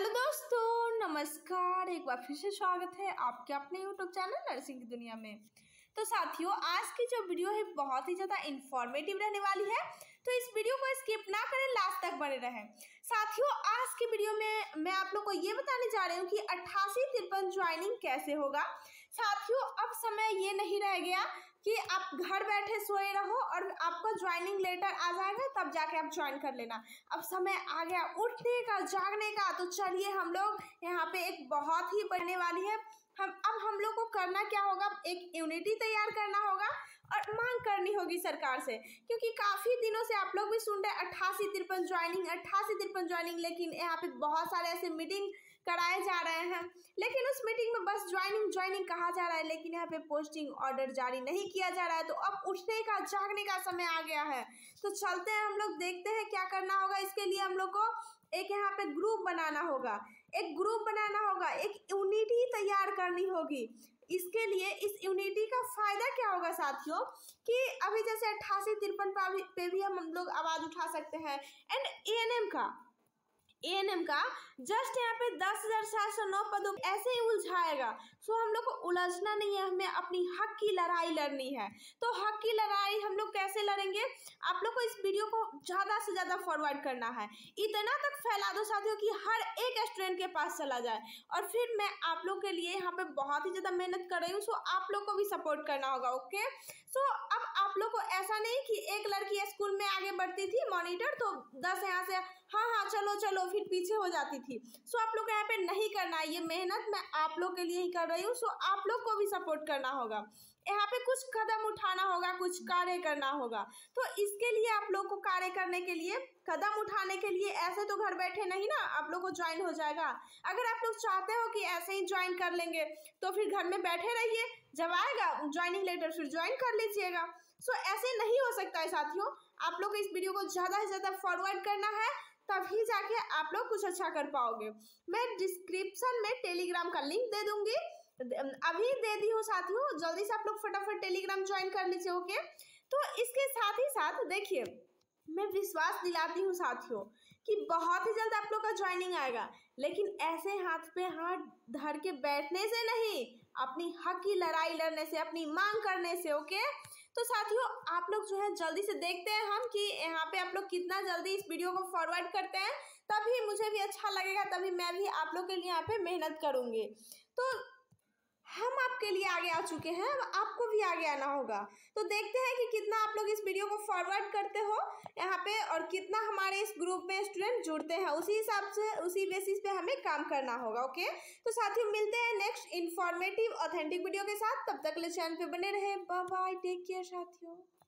hello दोस्तों नमस्कार एक बार फिर से स्वागत है आपके अपने यूट्यूब चैनल नर्सिंग की दुनिया में तो साथियों आज की जो वीडियो है बहुत ही ज़्यादा इन्फॉर्मेटिव रहने वाली है तो इस वीडियो को स्किप ना करें लास्ट तक बने रहें साथियों आज की वीडियो में मैं आप लोग को ये बताने जा रही हूँ कि अट्ठासी तिरपन ज्वाइनिंग कैसे होगा साथियों अब समय ये नहीं रह गया कि आप घर बैठे सोए रहो और आपका ज्वाइनिंग लेटर आ जाएगा तब जाके आप ज्वाइन कर लेना अब समय आ गया उठने का जागने का तो चलिए हम लोग यहाँ पे एक बहुत ही बढ़ने वाली है हम अब हम लोग को करना क्या होगा एक यूनिटी तैयार करना होगा और मांग करनी होगी सरकार से क्योंकि काफ़ी दिनों से आप लोग भी सुन रहे अट्ठासी तिरपन ज्वाइनिंग अट्ठासी तिरपन ज्वाइनिंग लेकिन यहाँ पे बहुत सारे ऐसे मीटिंग कराए जा रहे हैं मीटिंग में बस ज्वाइनिंग ज्वाइनिंग कहा जा रहा है लेकिन यहाँ पे पोस्टिंग ऑर्डर जारी नहीं किया जा रहा है तो अब उठने का जागने का समय आ गया है तो चलते हैं हम लोग देखते हैं क्या करना होगा इसके लिए हम लोग को एक यहाँ पे ग्रुप बनाना होगा एक ग्रुप बनाना होगा एक यूनिटी तैयार करनी होगी इसके लिए इस यूनिटी का फायदा क्या होगा साथियों कि अभी जैसे अट्ठासी तिरपन पे भी हम लोग आवाज़ उठा सकते हैं एंड एएनएम का एएनएम का जस्ट यहाँ पे दस हजार सात सौ नौ पदों ऐसे ही उलझाएगा सो तो हम लोग को उलझना नहीं है हमें अपनी हक की लड़ाई लड़नी है तो हक की लड़ाई हम लोग कैसे लड़ेंगे आप लोग को इस वीडियो को ज़्यादा से ज़्यादा फॉरवर्ड करना है इतना तक फैला दो साथियों कि हर एक स्टूडेंट के पास चला जाए और फिर मैं आप लोग के लिए यहाँ पर बहुत ही ज़्यादा मेहनत कर रही हूँ सो आप लोग को भी सपोर्ट करना होगा ओके सो अब आप लोग को ऐसा नहीं कि एक लड़की स्कूल में आगे बढ़ती थी मॉनिटर तो दस यहाँ से हाँ हाँ चलो चलो फिर पीछे हो जाती थी सो आप लोग को यहाँ पे नहीं करना है ये मेहनत मैं आप लोग के लिए ही कर रही रही हूँ सो आप लोग को भी सपोर्ट करना होगा यहाँ पे कुछ कदम उठाना होगा कुछ कार्य करना होगा तो इसके लिए आप लोग को कार्य करने के लिए कदम उठाने के लिए ऐसे तो घर बैठे नहीं ना आप लोग को ज्वाइन हो जाएगा अगर आप लोग चाहते हो कि ऐसे ही ज्वाइन कर लेंगे तो फिर घर में बैठे रहिए जब आएगा ज्वाइनिंग लेटर फिर ज्वाइन कर लीजिएगा सो ऐसे नहीं हो सकता है साथियों आप लोग को इस वीडियो को ज़्यादा से ज़्यादा फॉरवर्ड करना है तभी जाके आप लोग कुछ अच्छा कर पाओगे मैं डिस्क्रिप्शन में टेलीग्राम का लिंक दे दूंगी अभी दे दी हूँ साथियों जल्दी से आप लोग फटाफट टेलीग्राम ज्वाइन कर लीजिए ओके तो इसके साथ ही साथ देखिए मैं विश्वास दिलाती हूँ साथियों कि बहुत ही जल्द आप लोग का ज्वाइनिंग आएगा लेकिन ऐसे हाथ पे हाथ धर के बैठने से नहीं अपनी हक की लड़ाई लड़ने से अपनी मांग करने से ओके तो साथियों आप लोग जो है जल्दी से देखते हैं हम कि यहाँ पे आप लोग कितना जल्दी इस वीडियो को फॉरवर्ड करते हैं तभी मुझे भी अच्छा लगेगा तभी मैं भी आप लोग के लिए यहाँ पे मेहनत करूँगी तो हम आपके लिए आगे आ चुके हैं अब आपको भी आगे आना होगा तो देखते हैं कि कितना आप लोग इस वीडियो को फॉरवर्ड करते हो यहाँ पे और कितना हमारे इस ग्रुप में स्टूडेंट जुड़ते हैं उसी हिसाब से उसी बेसिस पे हमें काम करना होगा ओके तो साथियों मिलते हैं नेक्स्ट इन्फॉर्मेटिव ऑथेंटिक वीडियो के साथ तब तक ले चैनल पर बने रहे बाय टेक केयर साथियों